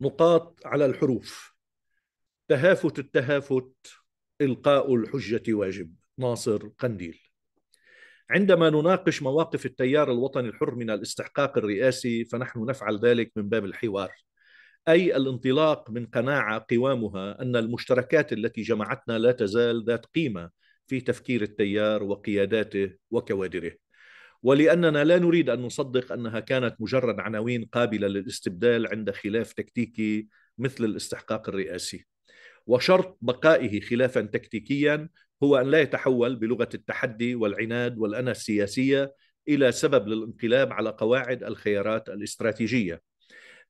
نقاط على الحروف تهافت التهافت إلقاء الحجة واجب ناصر قنديل عندما نناقش مواقف التيار الوطني الحر من الاستحقاق الرئاسي فنحن نفعل ذلك من باب الحوار أي الانطلاق من قناعة قوامها أن المشتركات التي جمعتنا لا تزال ذات قيمة في تفكير التيار وقياداته وكوادره ولاننا لا نريد ان نصدق انها كانت مجرد عناوين قابله للاستبدال عند خلاف تكتيكي مثل الاستحقاق الرئاسي. وشرط بقائه خلافا تكتيكيا هو ان لا يتحول بلغه التحدي والعناد والأنا السياسيه الى سبب للانقلاب على قواعد الخيارات الاستراتيجيه.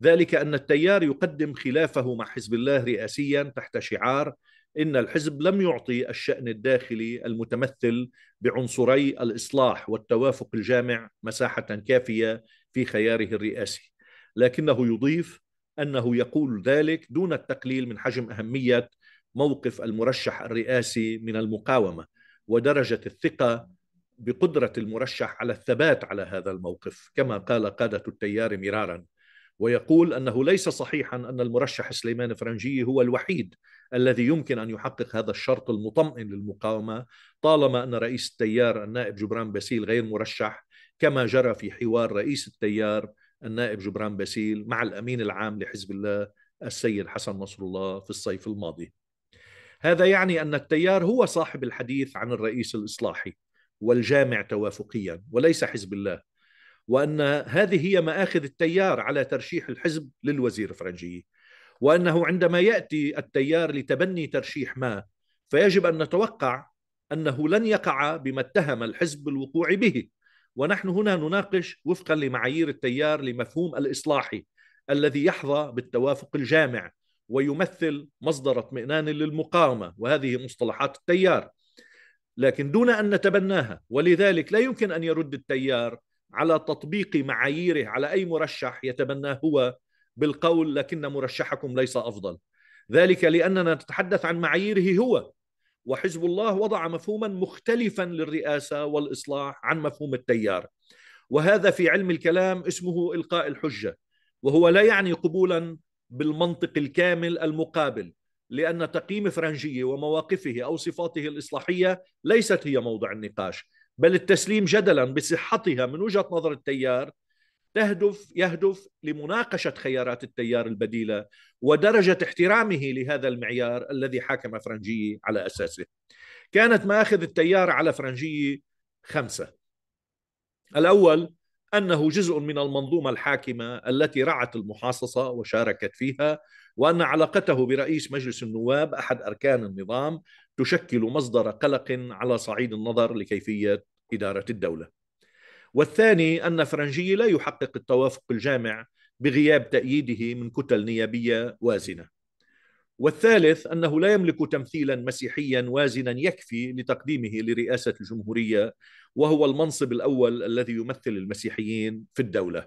ذلك ان التيار يقدم خلافه مع حزب الله رئاسيا تحت شعار ان الحزب لم يعطي الشان الداخلي المتمثل بعنصري الاصلاح والتوافق الجامع مساحه كافيه في خياره الرئاسي لكنه يضيف انه يقول ذلك دون التقليل من حجم اهميه موقف المرشح الرئاسي من المقاومه ودرجه الثقه بقدره المرشح على الثبات على هذا الموقف كما قال قاده التيار مرارا ويقول انه ليس صحيحا ان المرشح سليمان فرنجي هو الوحيد الذي يمكن ان يحقق هذا الشرط المطمئن للمقاومه طالما ان رئيس التيار النائب جبران باسيل غير مرشح كما جرى في حوار رئيس التيار النائب جبران باسيل مع الامين العام لحزب الله السيد حسن نصر الله في الصيف الماضي. هذا يعني ان التيار هو صاحب الحديث عن الرئيس الاصلاحي والجامع توافقيا وليس حزب الله وان هذه هي ماخذ التيار على ترشيح الحزب للوزير الفرنجي وانه عندما ياتي التيار لتبني ترشيح ما فيجب ان نتوقع انه لن يقع بما اتهم الحزب بالوقوع به ونحن هنا نناقش وفقا لمعايير التيار لمفهوم الاصلاحي الذي يحظى بالتوافق الجامع ويمثل مصدر اطمئنان للمقاومه وهذه مصطلحات التيار لكن دون ان نتبناها ولذلك لا يمكن ان يرد التيار على تطبيق معاييره على اي مرشح يتبناه هو بالقول لكن مرشحكم ليس افضل ذلك لاننا نتحدث عن معاييره هو وحزب الله وضع مفهوما مختلفا للرئاسه والاصلاح عن مفهوم التيار وهذا في علم الكلام اسمه القاء الحجه وهو لا يعني قبولا بالمنطق الكامل المقابل لان تقييم فرنجيه ومواقفه او صفاته الاصلاحيه ليست هي موضع النقاش بل التسليم جدلا بصحتها من وجهه نظر التيار تهدف يهدف لمناقشه خيارات التيار البديله ودرجه احترامه لهذا المعيار الذي حاكم فرنجي على اساسه. كانت ماخذ التيار على فرنجي خمسه. الاول انه جزء من المنظومه الحاكمه التي رعت المحاصصه وشاركت فيها وان علاقته برئيس مجلس النواب احد اركان النظام تشكل مصدر قلق على صعيد النظر لكيفيه اداره الدوله. والثاني أن فرنجي لا يحقق التوافق الجامع بغياب تأييده من كتل نيابية وازنة والثالث أنه لا يملك تمثيلا مسيحيا وازنا يكفي لتقديمه لرئاسة الجمهورية وهو المنصب الأول الذي يمثل المسيحيين في الدولة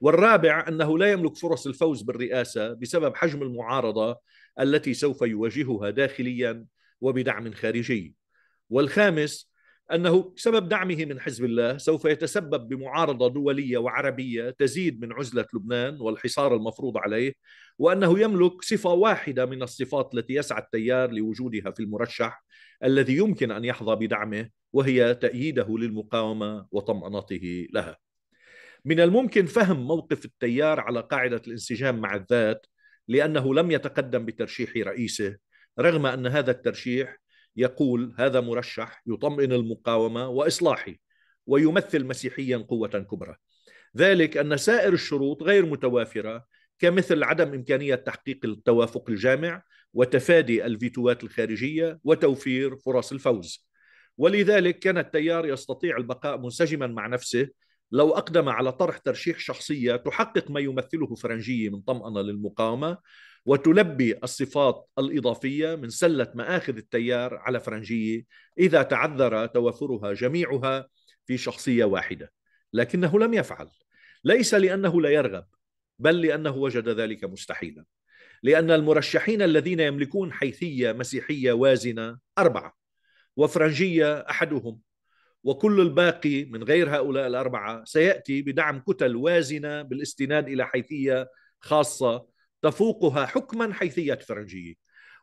والرابع أنه لا يملك فرص الفوز بالرئاسة بسبب حجم المعارضة التي سوف يواجهها داخليا وبدعم خارجي والخامس انه سبب دعمه من حزب الله سوف يتسبب بمعارضه دوليه وعربيه تزيد من عزله لبنان والحصار المفروض عليه وانه يملك صفه واحده من الصفات التي يسعى التيار لوجودها في المرشح الذي يمكن ان يحظى بدعمه وهي تأييده للمقاومه وطمأنته لها. من الممكن فهم موقف التيار على قاعده الانسجام مع الذات لانه لم يتقدم بترشيح رئيسه رغم ان هذا الترشيح يقول هذا مرشح يطمئن المقاومه واصلاحي ويمثل مسيحيا قوه كبرى ذلك ان سائر الشروط غير متوافره كمثل عدم امكانيه تحقيق التوافق الجامع وتفادي الفيتوات الخارجيه وتوفير فرص الفوز ولذلك كان التيار يستطيع البقاء منسجما مع نفسه لو أقدم على طرح ترشيح شخصية تحقق ما يمثله فرنجية من طمأنة للمقاومة وتلبي الصفات الإضافية من سلة مآخذ التيار على فرنجية إذا تعذر توافرها جميعها في شخصية واحدة لكنه لم يفعل ليس لأنه لا يرغب بل لأنه وجد ذلك مستحيلا لأن المرشحين الذين يملكون حيثية مسيحية وازنة أربعة وفرنجية أحدهم وكل الباقي من غير هؤلاء الأربعة سيأتي بدعم كتل وازنة بالاستناد إلى حيثية خاصة تفوقها حكما حيثيه فرنجيه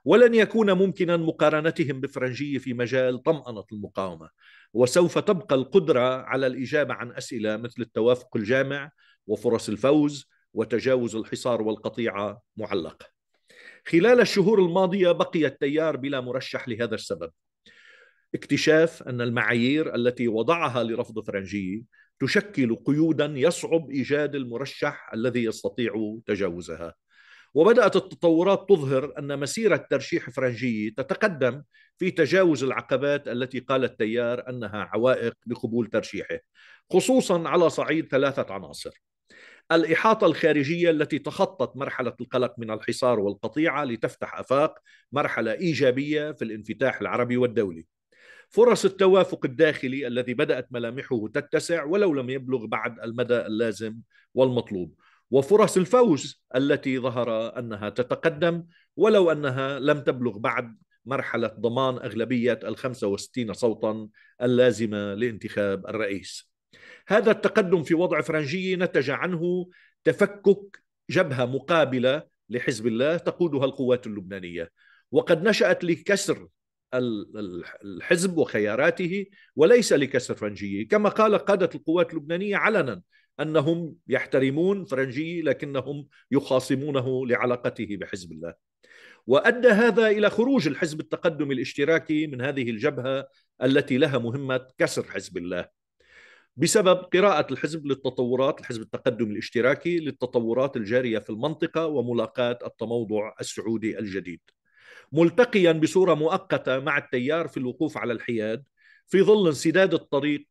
ولن يكون ممكنا مقارنتهم بفرنجيه في مجال طمانه المقاومه وسوف تبقى القدره على الاجابه عن اسئله مثل التوافق الجامع وفرص الفوز وتجاوز الحصار والقطيعه معلقه خلال الشهور الماضيه بقي التيار بلا مرشح لهذا السبب اكتشاف ان المعايير التي وضعها لرفض فرنجيه تشكل قيودا يصعب ايجاد المرشح الذي يستطيع تجاوزها وبدأت التطورات تظهر أن مسيرة ترشيح فرنجي تتقدم في تجاوز العقبات التي قال التيار أنها عوائق لقبول ترشيحه خصوصا على صعيد ثلاثة عناصر الإحاطة الخارجية التي تخطت مرحلة القلق من الحصار والقطيعة لتفتح أفاق مرحلة إيجابية في الانفتاح العربي والدولي فرص التوافق الداخلي الذي بدأت ملامحه تتسع ولو لم يبلغ بعد المدى اللازم والمطلوب وفرص الفوز التي ظهر انها تتقدم ولو انها لم تبلغ بعد مرحله ضمان اغلبيه ال 65 صوتا اللازمه لانتخاب الرئيس. هذا التقدم في وضع فرنجي نتج عنه تفكك جبهه مقابله لحزب الله تقودها القوات اللبنانيه وقد نشات لكسر الحزب وخياراته وليس لكسر فرنجيه كما قال قادة القوات اللبنانية علنا انهم يحترمون فرنجي لكنهم يخاصمونه لعلاقته بحزب الله. وادى هذا الى خروج الحزب التقدمي الاشتراكي من هذه الجبهه التي لها مهمه كسر حزب الله. بسبب قراءه الحزب للتطورات الحزب التقدمي الاشتراكي للتطورات الجاريه في المنطقه وملاقاه التموضع السعودي الجديد. ملتقيا بصوره مؤقته مع التيار في الوقوف على الحياد في ظل انسداد الطريق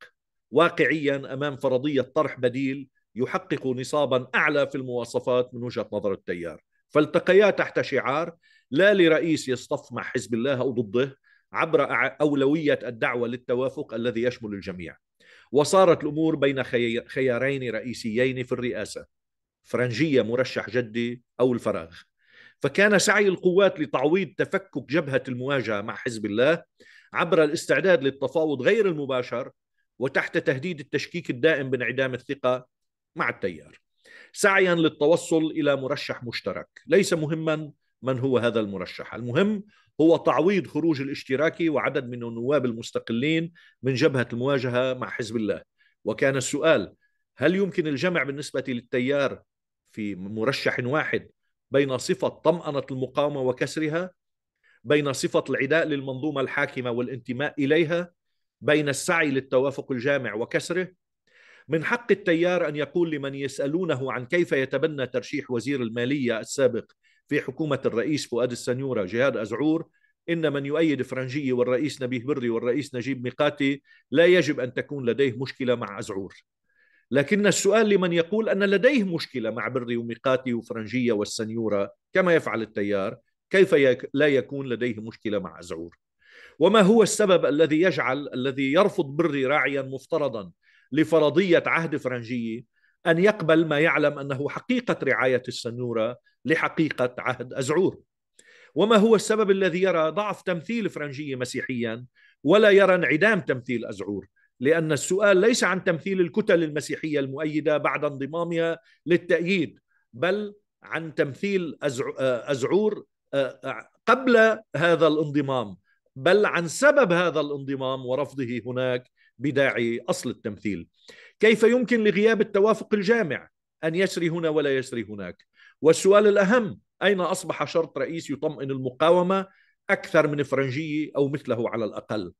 واقعيا امام فرضيه طرح بديل يحقق نصابا اعلى في المواصفات من وجهه نظر التيار فالتقيا تحت شعار لا لرئيس يصطف مع حزب الله او ضده عبر اولويه الدعوه للتوافق الذي يشمل الجميع وصارت الامور بين خيارين رئيسيين في الرئاسه فرنجيه مرشح جدي او الفراغ فكان سعي القوات لتعويض تفكك جبهه المواجهه مع حزب الله عبر الاستعداد للتفاوض غير المباشر وتحت تهديد التشكيك الدائم بانعدام الثقة مع التيار سعيا للتوصل إلى مرشح مشترك ليس مهما من هو هذا المرشح المهم هو تعويض خروج الاشتراكي وعدد من النواب المستقلين من جبهة المواجهة مع حزب الله وكان السؤال هل يمكن الجمع بالنسبة للتيار في مرشح واحد بين صفة طمأنة المقاومة وكسرها بين صفة العداء للمنظومة الحاكمة والانتماء إليها بين السعي للتوافق الجامع وكسره من حق التيار ان يقول لمن يسالونه عن كيف يتبنى ترشيح وزير الماليه السابق في حكومه الرئيس فؤاد السنيوره جهاد ازعور ان من يؤيد فرنجي والرئيس نبيه بري والرئيس نجيب ميقاتي لا يجب ان تكون لديه مشكله مع ازعور لكن السؤال لمن يقول ان لديه مشكله مع بري وميقاتي وفرنجيه والسنيوره كما يفعل التيار كيف لا يكون لديه مشكله مع ازعور وما هو السبب الذي يجعل الذي يرفض بري راعيا مفترضا لفرضيه عهد فرنجيه ان يقبل ما يعلم انه حقيقه رعايه السنوره لحقيقه عهد ازعور وما هو السبب الذي يرى ضعف تمثيل فرنجيه مسيحيا ولا يرى انعدام تمثيل ازعور لان السؤال ليس عن تمثيل الكتل المسيحيه المؤيده بعد انضمامها للتاييد بل عن تمثيل ازعور آه، آه، قبل هذا الانضمام بل عن سبب هذا الانضمام ورفضه هناك بداعي اصل التمثيل. كيف يمكن لغياب التوافق الجامع ان يسري هنا ولا يسري هناك؟ والسؤال الاهم اين اصبح شرط رئيس يطمئن المقاومه اكثر من فرنجيه او مثله على الاقل؟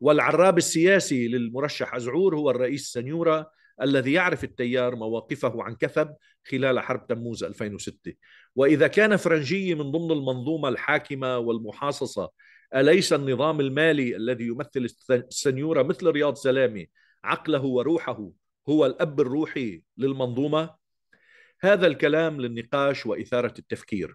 والعراب السياسي للمرشح ازعور هو الرئيس سنيورا الذي يعرف التيار مواقفه عن كثب خلال حرب تموز 2006 وإذا كان فرنجي من ضمن المنظومة الحاكمة والمحاصصة أليس النظام المالي الذي يمثل السنيورة مثل رياض سلامي عقله وروحه هو الأب الروحي للمنظومة؟ هذا الكلام للنقاش وإثارة التفكير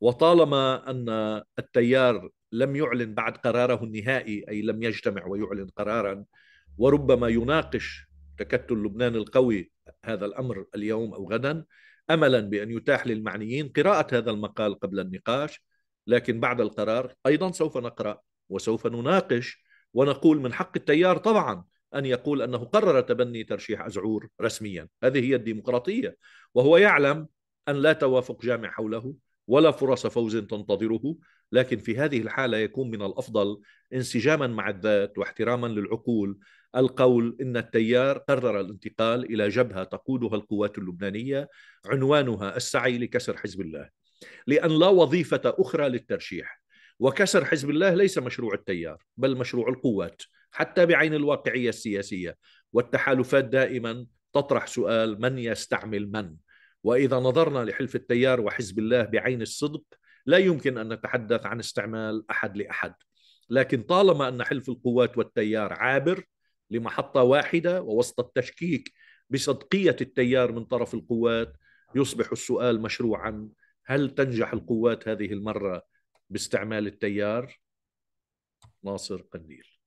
وطالما أن التيار لم يعلن بعد قراره النهائي أي لم يجتمع ويعلن قرارا وربما يناقش تكتل لبنان القوي هذا الأمر اليوم أو غدا أملا بأن يتاح للمعنيين قراءة هذا المقال قبل النقاش لكن بعد القرار ايضا سوف نقرا وسوف نناقش ونقول من حق التيار طبعا ان يقول انه قرر تبني ترشيح ازعور رسميا، هذه هي الديمقراطيه وهو يعلم ان لا توافق جامع حوله ولا فرص فوز تنتظره، لكن في هذه الحاله يكون من الافضل انسجاما مع الذات واحتراما للعقول القول ان التيار قرر الانتقال الى جبهه تقودها القوات اللبنانيه عنوانها السعي لكسر حزب الله. لأن لا وظيفة أخرى للترشيح وكسر حزب الله ليس مشروع التيار بل مشروع القوات حتى بعين الواقعية السياسية والتحالفات دائما تطرح سؤال من يستعمل من وإذا نظرنا لحلف التيار وحزب الله بعين الصدق لا يمكن أن نتحدث عن استعمال أحد لأحد لكن طالما أن حلف القوات والتيار عابر لمحطة واحدة ووسط التشكيك بصدقية التيار من طرف القوات يصبح السؤال مشروعا هل تنجح القوات هذه المرة باستعمال التيار؟ ناصر قنديل